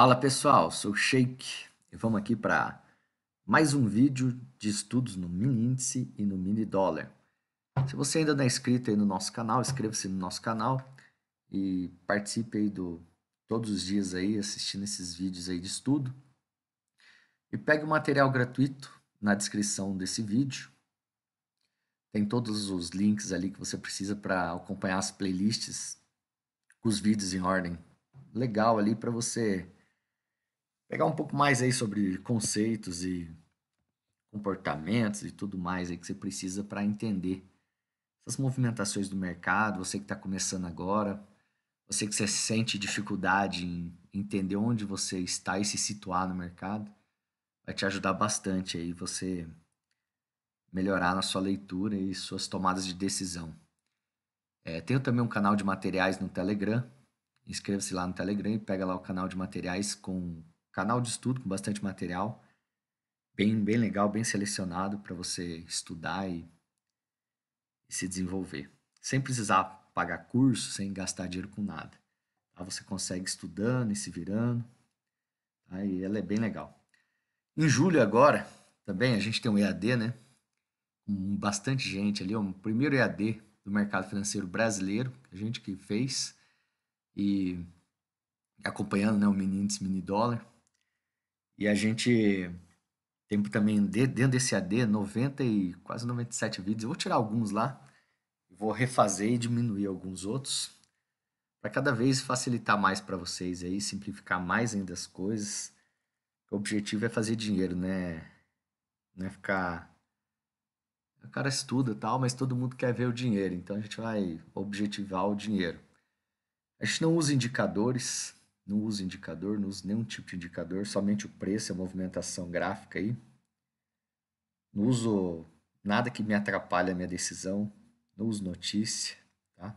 Fala pessoal, sou Sheik e vamos aqui para mais um vídeo de estudos no mini índice e no mini dólar. Se você ainda não é inscrito aí no nosso canal, inscreva-se no nosso canal e participe aí do todos os dias aí assistindo esses vídeos aí de estudo. E pegue o material gratuito na descrição desse vídeo. Tem todos os links ali que você precisa para acompanhar as playlists com os vídeos em ordem. Legal ali para você pegar um pouco mais aí sobre conceitos e comportamentos e tudo mais aí que você precisa para entender essas movimentações do mercado, você que está começando agora, você que você sente dificuldade em entender onde você está e se situar no mercado, vai te ajudar bastante aí você melhorar na sua leitura e suas tomadas de decisão. É, tenho também um canal de materiais no Telegram, inscreva-se lá no Telegram e pega lá o canal de materiais com canal de estudo com bastante material, bem, bem legal, bem selecionado para você estudar e, e, se desenvolver. Sem precisar pagar curso, sem gastar dinheiro com nada. Tá? Você consegue estudando e se virando. Tá? E ela é bem legal. Em julho agora, também a gente tem um EAD, né? Com bastante gente ali, o primeiro EAD do mercado financeiro brasileiro, a gente que fez e acompanhando né, o mini índice, mini dólar. E a gente tem também dentro desse AD 90 e quase 97 vídeos. Eu vou tirar alguns lá, vou refazer e diminuir alguns outros para cada vez facilitar mais para vocês aí, simplificar mais ainda as coisas. O objetivo é fazer dinheiro, né? Não é ficar o cara estuda tal, mas todo mundo quer ver o dinheiro, então a gente vai objetivar o dinheiro. A gente não usa indicadores, não usa indicador, não usa nenhum tipo de indicador, somente o preço, a movimentação gráfica aí. Não uso nada que me atrapalhe a minha decisão, não uso notícia, tá?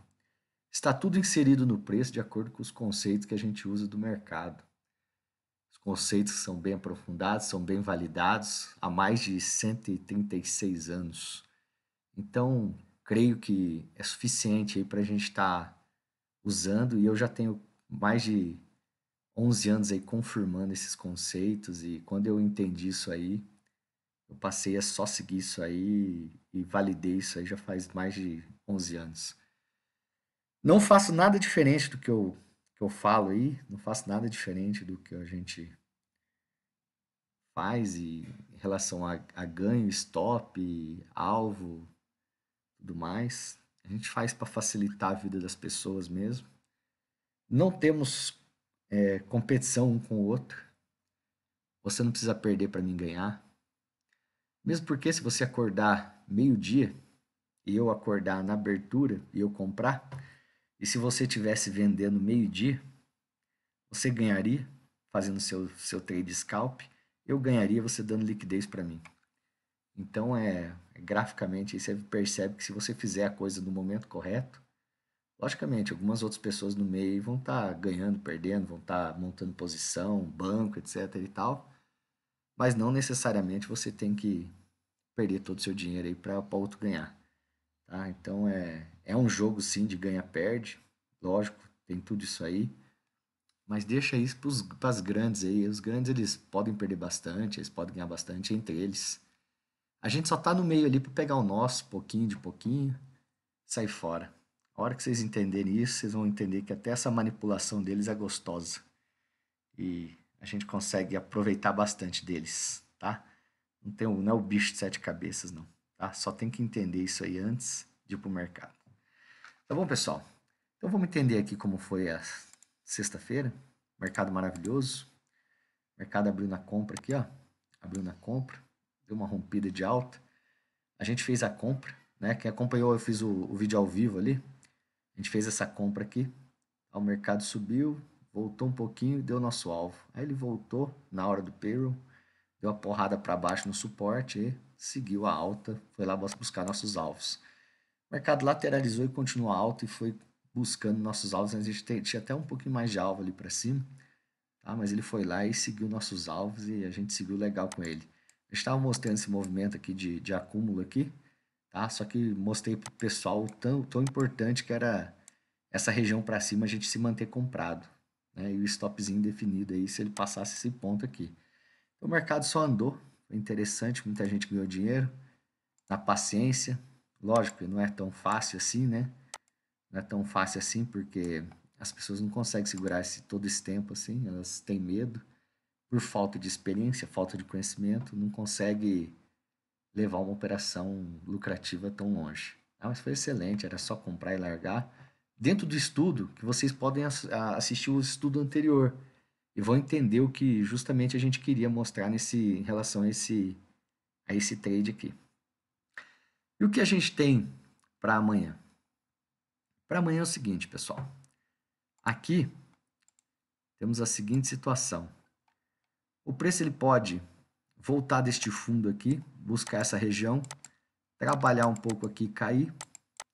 Está tudo inserido no preço de acordo com os conceitos que a gente usa do mercado. Os conceitos são bem aprofundados, são bem validados há mais de 136 anos. Então, creio que é suficiente aí para a gente estar tá usando e eu já tenho mais de 11 anos aí confirmando esses conceitos e quando eu entendi isso aí, eu passei a só seguir isso aí e validei isso aí já faz mais de 11 anos. Não faço nada diferente do que eu, que eu falo aí, não faço nada diferente do que a gente faz e, em relação a, a ganho, stop, alvo, tudo mais. A gente faz para facilitar a vida das pessoas mesmo. Não temos é, competição um com o outro. Você não precisa perder para mim ganhar. Mesmo porque se você acordar meio-dia e eu acordar na abertura e eu comprar, e se você tivesse vendendo meio-dia, você ganharia fazendo seu seu trade scalp, eu ganharia você dando liquidez para mim. Então é, é graficamente aí você percebe que se você fizer a coisa no momento correto, Logicamente, algumas outras pessoas no meio vão estar tá ganhando, perdendo, vão estar tá montando posição, banco, etc e tal. Mas não necessariamente você tem que perder todo o seu dinheiro aí para outro ganhar. Tá? Então é, é um jogo sim de ganha-perde, lógico, tem tudo isso aí. Mas deixa isso para as grandes aí. Os grandes eles podem perder bastante, eles podem ganhar bastante entre eles. A gente só tá no meio ali para pegar o nosso, pouquinho de pouquinho, sair fora. A hora que vocês entenderem isso, vocês vão entender que até essa manipulação deles é gostosa. E a gente consegue aproveitar bastante deles, tá? Não, tem, não é o bicho de sete cabeças, não. Tá? Só tem que entender isso aí antes de ir para o mercado. Tá bom, pessoal? Então vamos entender aqui como foi a sexta-feira. Mercado maravilhoso. Mercado abriu na compra aqui, ó. Abriu na compra. Deu uma rompida de alta. A gente fez a compra, né? Quem acompanhou, eu fiz o, o vídeo ao vivo ali. A gente fez essa compra aqui, o mercado subiu, voltou um pouquinho, e deu nosso alvo. Aí ele voltou na hora do payroll, deu a porrada para baixo no suporte e seguiu a alta, foi lá buscar nossos alvos. O mercado lateralizou e continuou alto e foi buscando nossos alvos. A gente tinha até um pouquinho mais de alvo ali para cima, tá? mas ele foi lá e seguiu nossos alvos e a gente seguiu legal com ele. gente estava mostrando esse movimento aqui de, de acúmulo aqui tá? Só que mostrei pro pessoal o tão, tão importante que era essa região para cima a gente se manter comprado, né? E o stopzinho definido aí se ele passasse esse ponto aqui. Então, o mercado só andou, foi interessante, muita gente ganhou dinheiro na paciência. Lógico, não é tão fácil assim, né? Não é tão fácil assim porque as pessoas não conseguem segurar esse, todo esse tempo assim, elas têm medo por falta de experiência, falta de conhecimento, não conseguem levar uma operação lucrativa tão longe. Ah, mas foi excelente, era só comprar e largar. Dentro do estudo, que vocês podem assistir o estudo anterior e vão entender o que justamente a gente queria mostrar nesse, em relação a esse, a esse trade aqui. E o que a gente tem para amanhã? Para amanhã é o seguinte, pessoal. Aqui temos a seguinte situação. O preço ele pode voltar deste fundo aqui, buscar essa região, trabalhar um pouco aqui, cair,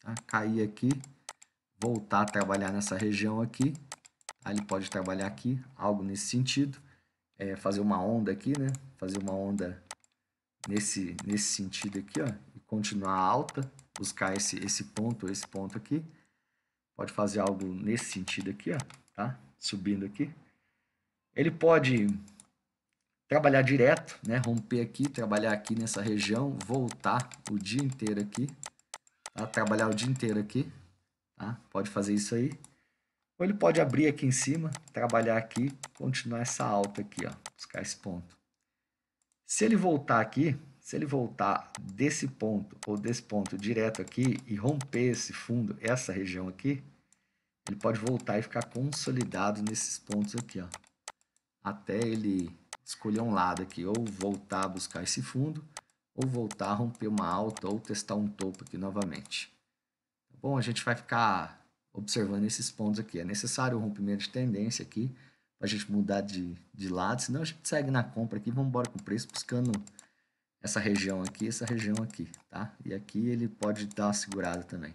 tá? cair aqui, voltar a trabalhar nessa região aqui, tá? ele pode trabalhar aqui, algo nesse sentido, é, fazer uma onda aqui, né? fazer uma onda nesse, nesse sentido aqui, ó, e continuar alta, buscar esse, esse ponto, esse ponto aqui, pode fazer algo nesse sentido aqui, ó, tá? subindo aqui, ele pode trabalhar direto, né? Romper aqui, trabalhar aqui nessa região, voltar o dia inteiro aqui, tá? Trabalhar o dia inteiro aqui, tá? Pode fazer isso aí. Ou ele pode abrir aqui em cima, trabalhar aqui, continuar essa alta aqui, ó, buscar esse ponto. Se ele voltar aqui, se ele voltar desse ponto ou desse ponto direto aqui e romper esse fundo, essa região aqui, ele pode voltar e ficar consolidado nesses pontos aqui, ó, até ele escolher um lado aqui, ou voltar a buscar esse fundo, ou voltar a romper uma alta, ou testar um topo aqui novamente. Tá bom? A gente vai ficar observando esses pontos aqui. É necessário o um rompimento de tendência aqui, para a gente mudar de, de lado, senão a gente segue na compra aqui, vamos embora com o preço, buscando essa região aqui, essa região aqui, tá? E aqui ele pode dar uma segurada também,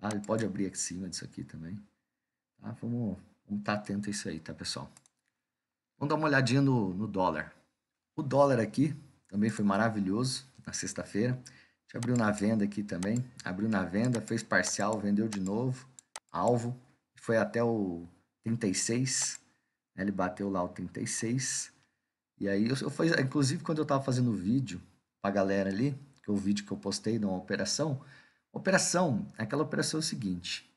tá? Ele pode abrir aqui em cima disso aqui também, tá? Vamos, estar tá atento a isso aí, tá, pessoal? Vamos dar uma olhadinha no, no dólar. O dólar aqui também foi maravilhoso na sexta-feira. A gente abriu na venda aqui também. Abriu na venda, fez parcial, vendeu de novo. Alvo. Foi até o 36. Né? Ele bateu lá o 36. E aí, eu, eu inclusive, quando eu estava fazendo o vídeo para a galera ali, que é o vídeo que eu postei de uma operação. Operação, aquela operação é o seguinte: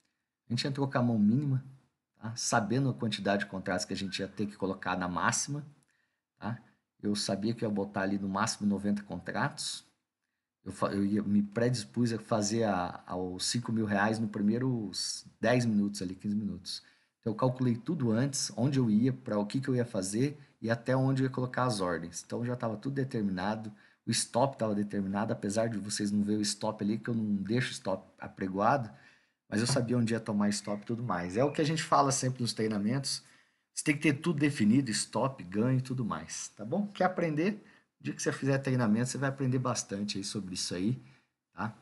a gente entrou com a mão mínima, tá? sabendo a quantidade de contratos que a gente ia ter que colocar na máxima. Tá? Eu sabia que ia botar ali no máximo 90 contratos. Eu, eu ia, me predispus a fazer a, aos 5 mil reais no primeiros 10 minutos ali, 15 minutos. Então, eu calculei tudo antes, onde eu ia, para o que, que eu ia fazer e até onde eu ia colocar as ordens. Então, já estava tudo determinado o stop estava determinado, apesar de vocês não ver o stop ali, que eu não deixo o stop apregoado, mas eu sabia onde ia tomar stop e tudo mais. É o que a gente fala sempre nos treinamentos. Você tem que ter tudo definido, stop, ganho e tudo mais, tá bom? Quer aprender? O dia que você fizer treinamento, você vai aprender bastante aí sobre isso aí, tá?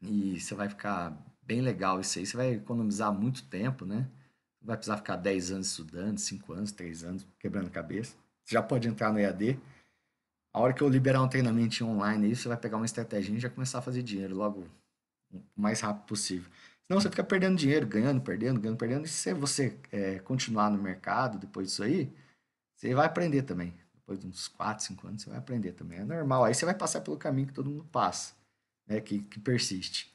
E você vai ficar bem legal isso aí. Você vai economizar muito tempo, né? Não vai precisar ficar 10 anos estudando, 5 anos, 3 anos, quebrando cabeça. Você já pode entrar no EAD. A hora que eu liberar um treinamento online aí, você vai pegar uma estratégia e já começar a fazer dinheiro logo o mais rápido possível. Senão você fica perdendo dinheiro, ganhando, perdendo, ganhando, perdendo. E se você é, continuar no mercado depois disso aí, você vai aprender também. Depois de uns 4, 5 anos, você vai aprender também. É normal. Aí você vai passar pelo caminho que todo mundo passa, né? que, que persiste.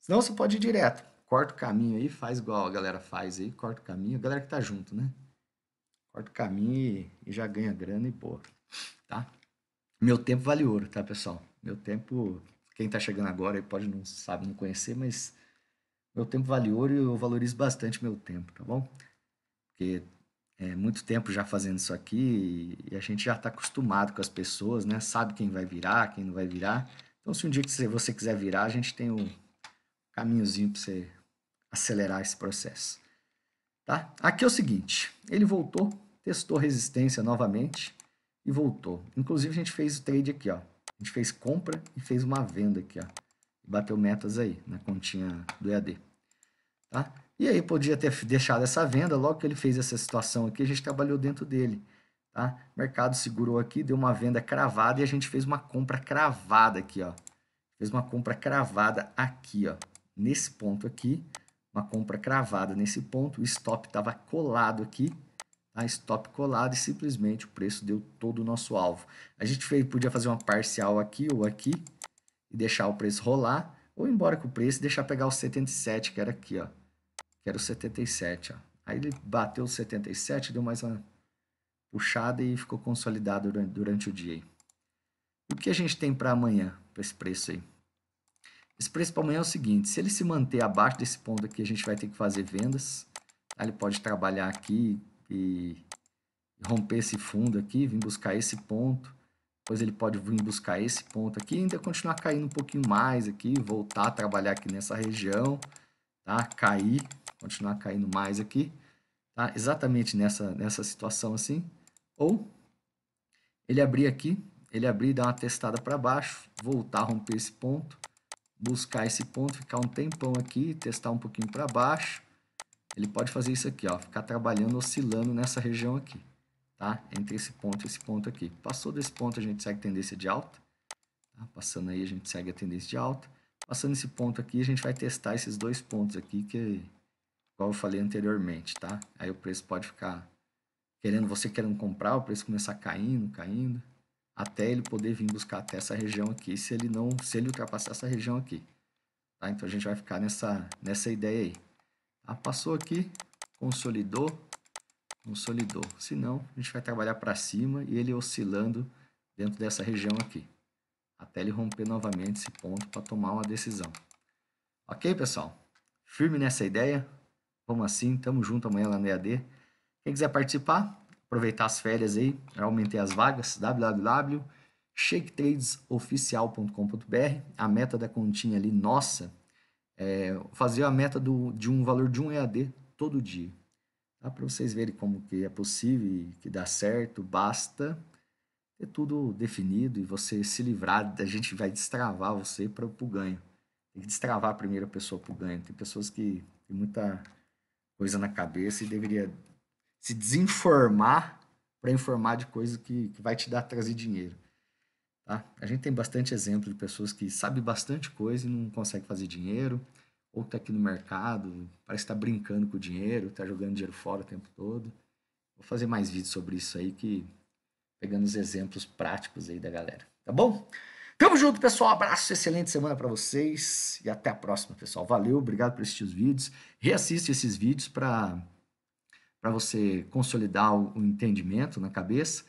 Senão você pode ir direto. Corta o caminho aí, faz igual a galera faz aí, corta o caminho. A galera que tá junto, né? Corta o caminho e, já ganha grana e pô, tá? Meu tempo vale ouro, tá, pessoal? Meu tempo, quem tá chegando agora aí pode não sabe, não conhecer, mas meu tempo vale ouro e eu valorizo bastante meu tempo, tá bom? Porque é muito tempo já fazendo isso aqui e a gente já está acostumado com as pessoas, né? Sabe quem vai virar, quem não vai virar. Então, se um dia que você quiser virar, a gente tem um caminhozinho para você acelerar esse processo. Tá? Aqui é o seguinte, ele voltou, testou resistência novamente e voltou. Inclusive, a gente fez o trade aqui, ó. A gente fez compra e fez uma venda aqui, ó bateu metas aí na continha do EAD. Tá? E aí podia ter deixado essa venda, logo que ele fez essa situação aqui, a gente trabalhou dentro dele. Tá? O mercado segurou aqui, deu uma venda cravada e a gente fez uma compra cravada aqui. Ó. Fez uma compra cravada aqui, ó. nesse ponto aqui. Uma compra cravada nesse ponto, o stop estava colado aqui, tá? stop colado e simplesmente o preço deu todo o nosso alvo. A gente fez, podia fazer uma parcial aqui ou aqui, e deixar o preço rolar, ou embora com o preço e deixar pegar o 77, que era aqui, ó. Que era o 77, ó. Aí ele bateu o 77, deu mais uma puxada e ficou consolidado durante, durante o dia aí. E o que a gente tem para amanhã, para esse preço aí? Esse preço para amanhã é o seguinte, se ele se manter abaixo desse ponto aqui, a gente vai ter que fazer vendas. Tá? ele pode trabalhar aqui e romper esse fundo aqui, vir buscar esse ponto depois ele pode vir buscar esse ponto aqui e ainda continuar caindo um pouquinho mais aqui, voltar a trabalhar aqui nessa região, tá? Cair, continuar caindo mais aqui, tá? Exatamente nessa, nessa situação assim. Ou ele abrir aqui, ele abrir e dar uma testada para baixo, voltar a romper esse ponto, buscar esse ponto, ficar um tempão aqui, testar um pouquinho para baixo. Ele pode fazer isso aqui, ó, ficar trabalhando, oscilando nessa região aqui tá? entre esse ponto e esse ponto aqui. Passou desse ponto, a gente segue tendência de alta. Tá? Passando aí, a gente segue a tendência de alta. Passando esse ponto aqui, a gente vai testar esses dois pontos aqui, que igual eu falei anteriormente, tá? Aí o preço pode ficar querendo, você querendo comprar, o preço começar caindo, caindo, até ele poder vir buscar até essa região aqui, se ele não, se ele ultrapassar essa região aqui. Tá? Então a gente vai ficar nessa, nessa ideia aí. Tá? Passou aqui, consolidou, consolidou. Senão, a gente vai trabalhar para cima e ele oscilando dentro dessa região aqui, até ele romper novamente esse ponto para tomar uma decisão. Ok, pessoal? Firme nessa ideia? Vamos assim, tamo junto amanhã lá no EAD. Quem quiser participar, aproveitar as férias aí, já aumentei as vagas, www.shaketradesoficial.com.br. A meta da continha ali, nossa, é fazer a meta do, de um valor de um EAD todo dia. Para vocês verem como que é possível e que dá certo, basta ter tudo definido e você se livrar, a gente vai destravar você para o ganho. Tem que destravar a primeira pessoa para o ganho. Tem pessoas que têm muita coisa na cabeça e deveria se desinformar para informar de coisa que, que vai te dar trazer dinheiro. Tá? A gente tem bastante exemplo de pessoas que sabem bastante coisa e não conseguem fazer dinheiro, ou está aqui no mercado, parece estar tá brincando com o dinheiro, está jogando dinheiro fora o tempo todo. Vou fazer mais vídeos sobre isso aí, que pegando os exemplos práticos aí da galera. Tá bom? Tamo junto, pessoal. Abraço, excelente semana para vocês e até a próxima, pessoal. Valeu, obrigado por assistir os vídeos. Reassiste esses vídeos para para você consolidar o, o, entendimento na cabeça.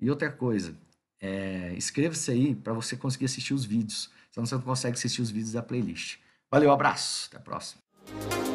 E outra coisa, é, inscreva-se aí para você conseguir assistir os vídeos. Senão você não consegue assistir os vídeos da playlist. Valeu, abraço, até a próxima.